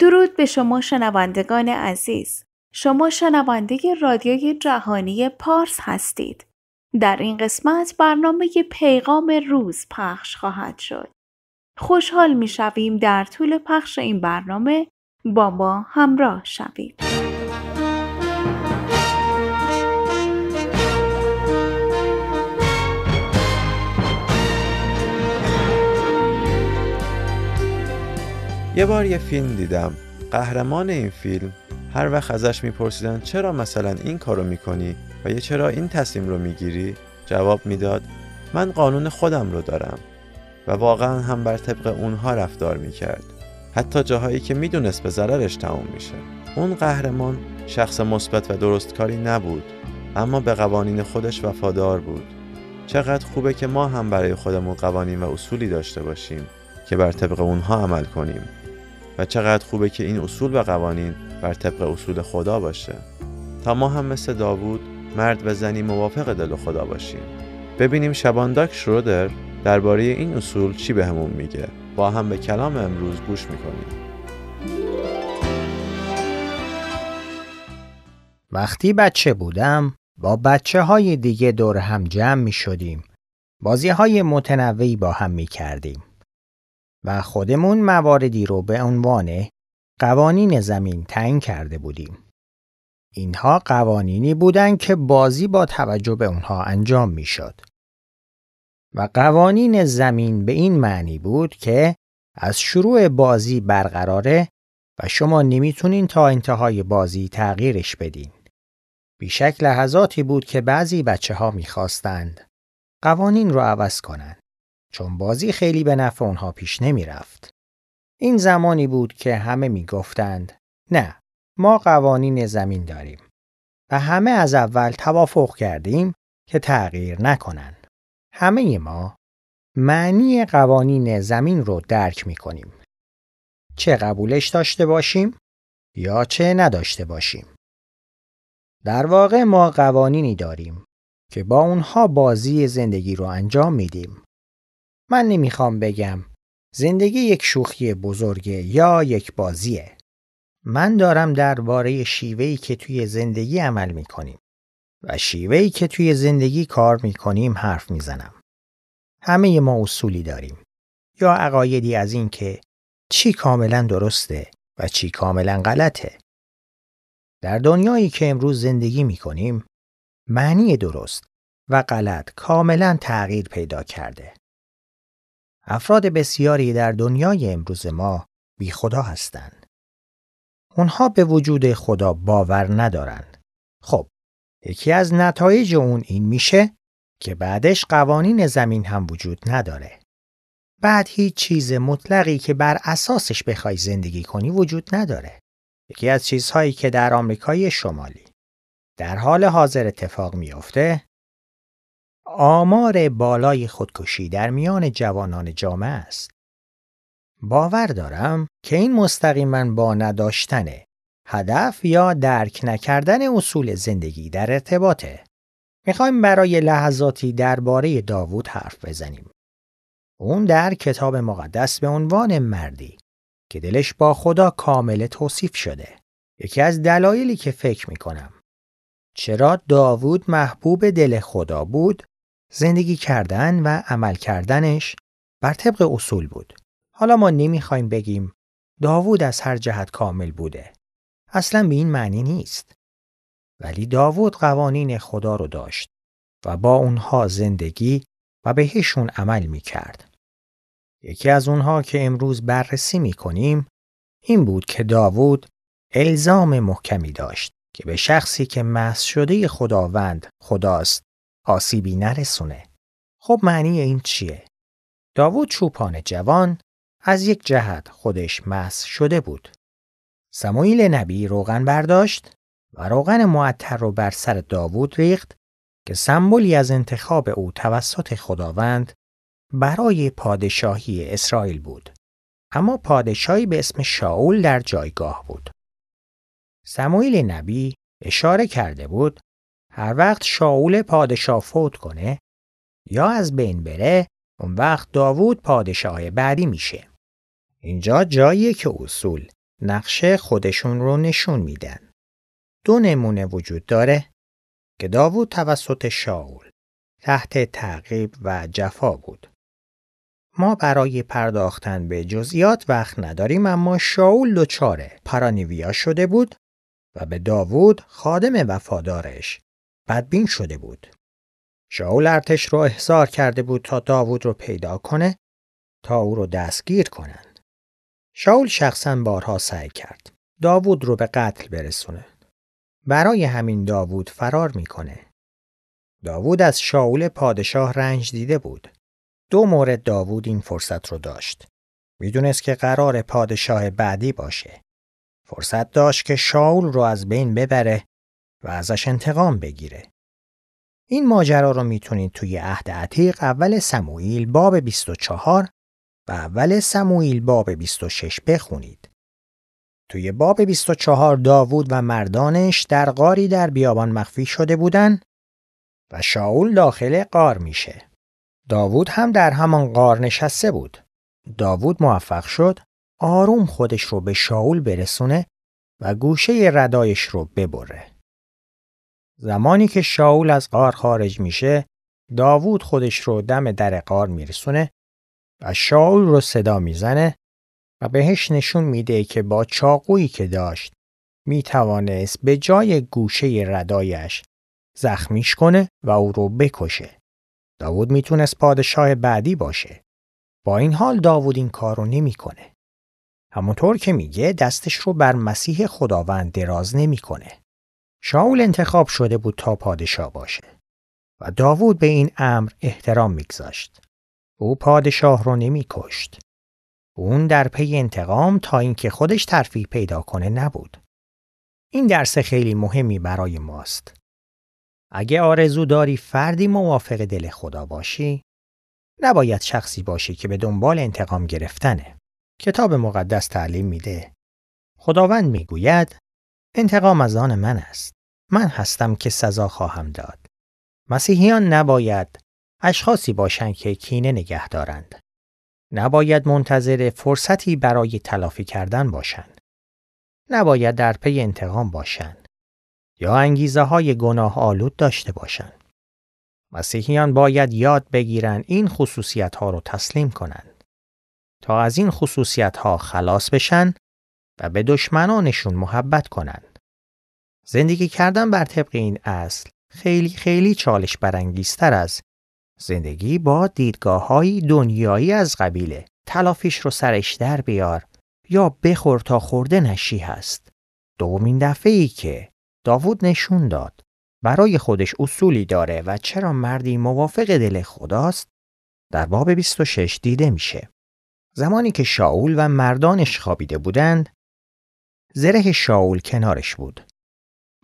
درود به شما شنوندگان عزیز. شما شنونده رادیوی جهانی پارس هستید. در این قسمت برنامه پیغام روز پخش خواهد شد. خوشحال می شویم در طول پخش این برنامه با ما همراه شوید. یه بار یه فیلم دیدم قهرمان این فیلم هر وقت ازش میپرسیدن چرا مثلا این کارو میکنی و یه چرا این تصمیم رو میگیری جواب میداد من قانون خودم رو دارم و واقعا هم بر طبق اونها رفتار میکرد حتی جاهایی که میدونست به ضررش تموم میشه اون قهرمان شخص مثبت و درستکاری نبود اما به قوانین خودش وفادار بود چقدر خوبه که ما هم برای خودمون قوانین و اصولی داشته باشیم که بر طبق اونها عمل کنیم و چقدر خوبه که این اصول و قوانین بر طبق اصول خدا باشه تا ما هم مثل داوود مرد و زنی موافق دل خدا باشیم ببینیم شبانداک شرودر درباره این اصول چی بهمون همون میگه با هم به کلام امروز گوش میکنیم وقتی بچه بودم با بچه های دیگه دور هم جمع می شدیم. بازی های متنوعی با هم می کردیم. و خودمون مواردی رو به عنوان قوانین زمین تعیین کرده بودیم. اینها قوانینی بودند که بازی با توجه به اونها انجام میشد. و قوانین زمین به این معنی بود که از شروع بازی برقراره و شما نمیتونین تا انتهای بازی تغییرش بدین. بیشک لحظاتی بود که بعضی بچه ها میخواستند قوانین رو عوض کنند. چون بازی خیلی به نفع اونها پیش نمی رفت. این زمانی بود که همه می گفتند نه ما قوانین زمین داریم و همه از اول توافق کردیم که تغییر نکنند. همه ما معنی قوانین زمین رو درک می کنیم. چه قبولش داشته باشیم یا چه نداشته باشیم. در واقع ما قوانینی داریم که با اونها بازی زندگی رو انجام میدیم. من نمیخوام بگم. زندگی یک شوخی بزرگه یا یک بازیه. من دارم درباره شیوهی که توی زندگی عمل میکنیم و شیوهی که توی زندگی کار میکنیم حرف میزنم. همه ما اصولی داریم یا عقایدی از این که چی کاملا درسته و چی کاملا غلطه. در دنیایی که امروز زندگی میکنیم معنی درست و غلط کاملا تغییر پیدا کرده. افراد بسیاری در دنیای امروز ما بی خدا هستند. اونها به وجود خدا باور ندارند. خب، یکی از نتایج اون این میشه که بعدش قوانین زمین هم وجود نداره. بعد هیچ چیز مطلقی که بر اساسش بخوای زندگی کنی وجود نداره. یکی از چیزهایی که در آمریکای شمالی در حال حاضر اتفاق میافته آمار بالای خودکشی در میان جوانان جامعه است. باور دارم که این مستقیما با نداشتن هدف یا درک نکردن اصول زندگی در ارتباطه. میخوایم برای لحظاتی درباره داوود حرف بزنیم. اون در کتاب مقدس به عنوان مردی که دلش با خدا کامل توصیف شده. یکی از دلایلی که فکر میکنم چرا داوود محبوب دل خدا بود زندگی کردن و عمل کردنش بر طبق اصول بود. حالا ما نمیخوایم بگیم داوود از هر جهت کامل بوده. اصلا به این معنی نیست. ولی داوود قوانین خدا رو داشت و با اونها زندگی و بهشون عمل میکرد. یکی از اونها که امروز بررسی میکنیم این بود که داوود الزام محکمی داشت که به شخصی که محض شده خداوند خداست آسیبی نرسونه. خب معنی این چیه؟ داوود چوپان جوان از یک جهت خودش مس شده بود. سموئیل نبی روغن برداشت و روغن معطر رو بر سر داوود ریخت که سمبولی از انتخاب او توسط خداوند برای پادشاهی اسرائیل بود. اما پادشاهی به اسم شاول در جایگاه بود. سمایل نبی اشاره کرده بود هر وقت شاول پادشاه فوت کنه یا از بین بره اون وقت داوود پادشاه بعدی میشه. اینجا جایی که اصول نقشه خودشون رو نشون میدن. دو نمونه وجود داره که داوود توسط شاول تحت تعقیب و جفا بود. ما برای پرداختن به جزئیات وقت نداریم اما شاول دچار پرانیویا شده بود و به داوود خادم وفادارش بدبین شده بود. شاول ارتش را احضار کرده بود تا داوود رو پیدا کنه تا او رو دستگیر کنند. شاول شخصا بارها سعی کرد. داوود رو به قتل برسونه. برای همین داوود فرار میکنه. داوود از شاول پادشاه رنج دیده بود. دو مورد داوود این فرصت رو داشت. میدونست که قرار پادشاه بعدی باشه. فرصت داشت که شاول رو از بین ببره و ازش انتقام بگیره. این ماجرا رو میتونید توی عهد عتیق اول سموئیل باب 24 و اول سموئیل باب 26 بخونید. توی باب 24 داوود و مردانش در غاری در بیابان مخفی شده بودند و شاول داخل غار میشه. داوود هم در همان غار نشسته بود. داوود موفق شد آروم خودش رو به شاول برسونه و گوشه ردایش رو ببره. زمانی که شاول از غار خارج میشه داوود خودش رو دم در غار میرسونه و شاول رو صدا میزنه و بهش نشون میده که با چاقویی که داشت میتوانست به جای گوشه ردایش زخمیش کنه و او رو بکشه. داوود میتونست پادشاه بعدی باشه. با این حال داوود این کار رو نمیکنه. همونطور که میگه دستش رو بر مسیح خداوند دراز نمیکنه. شاول انتخاب شده بود تا پادشاه باشه و داوود به این امر احترام میگذاشت. او پادشاه رو نمیکشت. اون در پی انتقام تا اینکه خودش ترفیع پیدا کنه نبود. این درس خیلی مهمی برای ماست. اگه آرزو داری فردی موافق دل خدا باشی، نباید شخصی باشی که به دنبال انتقام گرفتنه. کتاب مقدس تعلیم میده. خداوند میگوید انتقام از آن من است. من هستم که سزا خواهم داد. مسیحیان نباید اشخاصی باشند که کینه نگه دارند. نباید منتظر فرصتی برای تلافی کردن باشند. نباید در پی انتقام باشند. یا انگیزه های گناه آلود داشته باشند. مسیحیان باید یاد بگیرند این خصوصیت ها رو تسلیم کنند. تا از این خصوصیت ها خلاص بشن و به دشمنانشون محبت کنند. زندگی کردن بر طبق این اصل خیلی خیلی چالش برانگیزتر از زندگی با دیدگاه های دنیایی از قبیله تلافیش رو سرش در بیار یا بخور تا خورده نشی هست. دومین دفعه ای که داوود نشون داد برای خودش اصولی داره و چرا مردی موافق دل خداست در باب 26 دیده میشه. زمانی که شاول و مردانش خوابیده بودند زره شاول کنارش بود.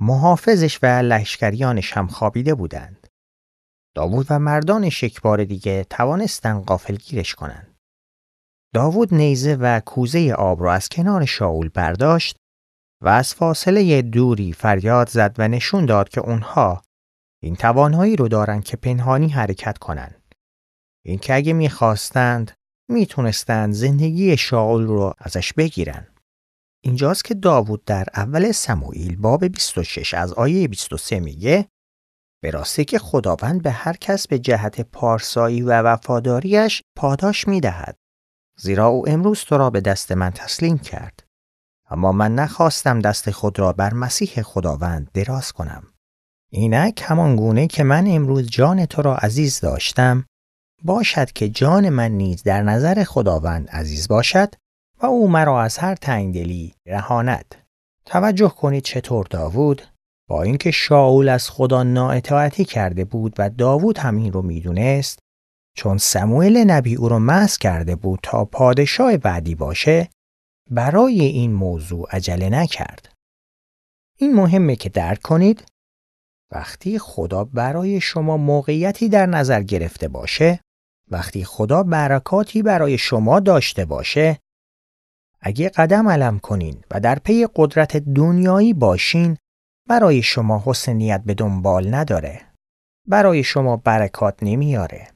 محافظش و لشکریانش هم خوابیده بودند. داوود و مردان بار دیگه توانستند گیرش کنند. داوود نیزه و کوزه آب را از کنار شاول برداشت و از فاصله دوری فریاد زد و نشون داد که اونها این توانهایی رو دارن که پنهانی حرکت کنند. این که اگه میخواستند میتونستند زندگی شاول رو ازش بگیرن. اینجاست که داوود در اول سموئیل باب 26 از آیه 23 میگه به راستی که خداوند به هر کس به جهت پارسایی و وفاداریش پاداش میدهد زیرا او امروز تو را به دست من تسلیم کرد اما من نخواستم دست خود را بر مسیح خداوند دراز کنم اینک همان گونه که من امروز جان تو را عزیز داشتم باشد که جان من نیز در نظر خداوند عزیز باشد و او مرا از هر تنگدلی رهاند توجه کنید چطور داوود با اینکه شاول از خدا نااطاعتی کرده بود و داوود هم این رو میدونست چون سموئل نبی او رو مس کرده بود تا پادشاه بعدی باشه برای این موضوع عجله نکرد این مهمه که درک کنید وقتی خدا برای شما موقعیتی در نظر گرفته باشه وقتی خدا برکاتی برای شما داشته باشه اگه قدم علم کنین و در پی قدرت دنیایی باشین برای شما حسنیت به دنبال نداره. برای شما برکات نمیاره.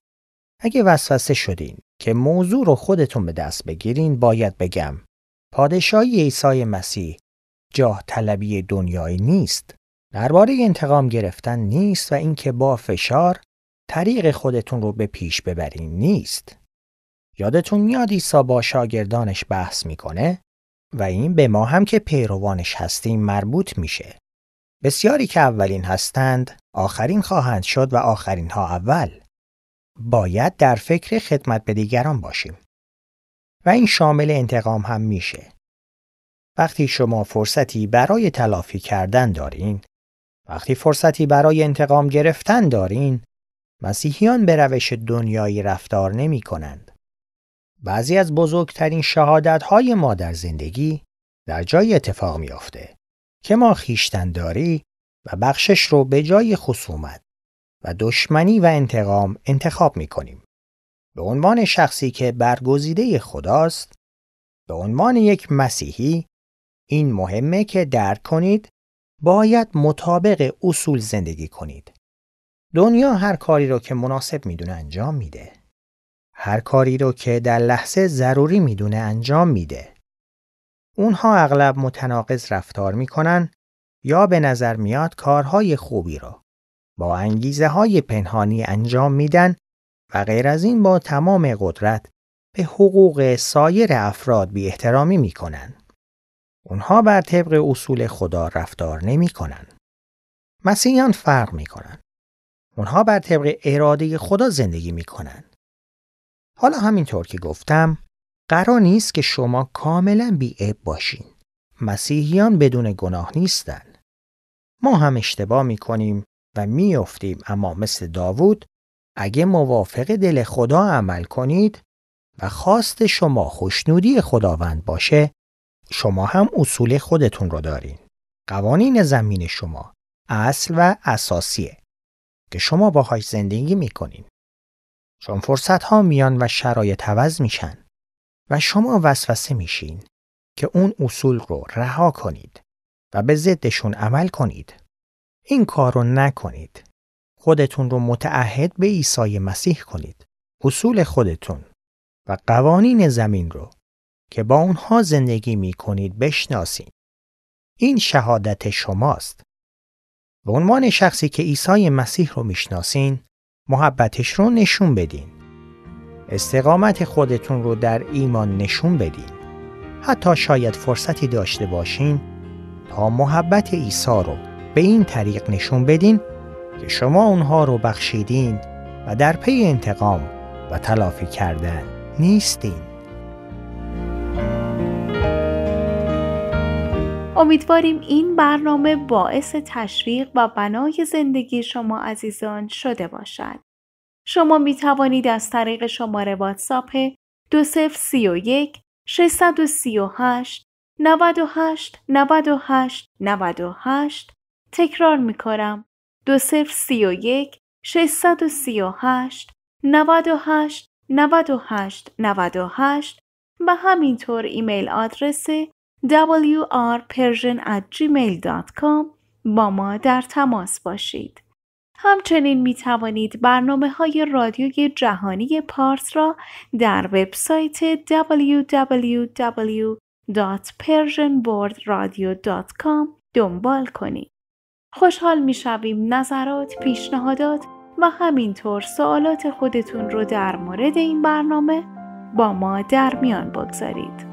اگه وسوسه شدین که موضوع رو خودتون به دست بگیرین باید بگم پادشاهی عیسی مسیح جاه طلبی دنیایی نیست. درباره انتقام گرفتن نیست و اینکه با فشار طریق خودتون رو به پیش ببرین نیست. یادتون میاد ایسا با شاگردانش بحث میکنه و این به ما هم که پیروانش هستیم مربوط میشه. بسیاری که اولین هستند آخرین خواهند شد و آخرین ها اول. باید در فکر خدمت به دیگران باشیم. و این شامل انتقام هم میشه. وقتی شما فرصتی برای تلافی کردن دارین، وقتی فرصتی برای انتقام گرفتن دارین، مسیحیان به روش دنیایی رفتار نمی بعضی از بزرگترین شهادتهای ما در زندگی در جای اتفاق میافته که ما خیشتنداری و بخشش رو به جای خصومت و دشمنی و انتقام انتخاب میکنیم. به عنوان شخصی که برگزیده خداست، به عنوان یک مسیحی، این مهمه که درک کنید باید مطابق اصول زندگی کنید. دنیا هر کاری رو که مناسب میدونه انجام میده. هر کاری رو که در لحظه ضروری میدونه انجام میده. اونها اغلب متناقض رفتار میکنن یا به نظر میاد کارهای خوبی رو با انگیزه های پنهانی انجام میدن و غیر از این با تمام قدرت به حقوق سایر افراد بی احترامی میکنن. اونها بر طبق اصول خدا رفتار نمیکنن. مسیحیان فرق میکنن. اونها بر طبق اراده خدا زندگی میکنن. حالا همینطور که گفتم قرار نیست که شما کاملا بیعب باشین. مسیحیان بدون گناه نیستن. ما هم اشتباه می کنیم و میافتیم اما مثل داوود اگه موافق دل خدا عمل کنید و خواست شما خوشنودی خداوند باشه شما هم اصول خودتون رو دارین. قوانین زمین شما اصل و اساسیه که شما باهاش زندگی کنین. چون فرصت ها میان و شرایط عوض میشن و شما وسوسه میشین که اون اصول رو رها کنید و به ضدشون عمل کنید. این کار رو نکنید. خودتون رو متعهد به عیسی مسیح کنید. اصول خودتون و قوانین زمین رو که با اونها زندگی می کنید بشناسید. این شهادت شماست. به عنوان شخصی که عیسی مسیح رو میشناسین، محبتش رو نشون بدین. استقامت خودتون رو در ایمان نشون بدین. حتی شاید فرصتی داشته باشین تا محبت عیسی رو به این طریق نشون بدین که شما اونها رو بخشیدین و در پی انتقام و تلافی کردن نیستین. امیدواریم این برنامه باعث تشویق و بنای زندگی شما عزیزان شده باشد. شما می توانید از طریق شماره واتساپ 2031 638 98 98 98 تکرار می کنم 2031 638 98 98 98 و همینطور ایمیل آدرس wrpersian@gmail.com با ما در تماس باشید. همچنین می توانید برنامه های رادیوی جهانی پارس را در وبسایت www.persianboardradio.com دنبال کنید. خوشحال می شویم نظرات، پیشنهادات و همینطور سوالات خودتون رو در مورد این برنامه با ما در میان بگذارید.